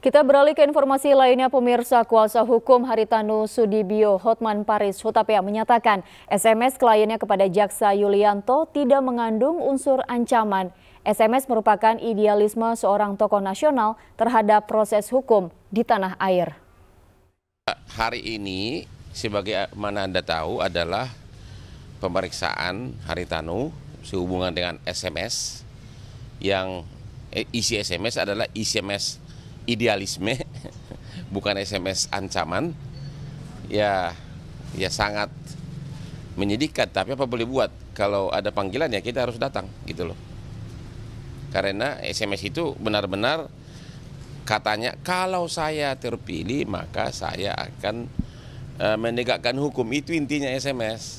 Kita beralih ke informasi lainnya pemirsa kuasa hukum Haritanu Sudibyo Hotman Paris Hutapea menyatakan SMS kliennya kepada jaksa Yulianto tidak mengandung unsur ancaman. SMS merupakan idealisme seorang tokoh nasional terhadap proses hukum di tanah air. Hari ini sebagai mana Anda tahu adalah pemeriksaan Haritanu sehubungan dengan SMS yang eh, isi SMS adalah isi SMS idealisme, bukan SMS ancaman, ya ya sangat menyedihkan. Tapi apa boleh buat? Kalau ada panggilan ya kita harus datang gitu loh. Karena SMS itu benar-benar katanya kalau saya terpilih maka saya akan eh, menegakkan hukum. Itu intinya SMS.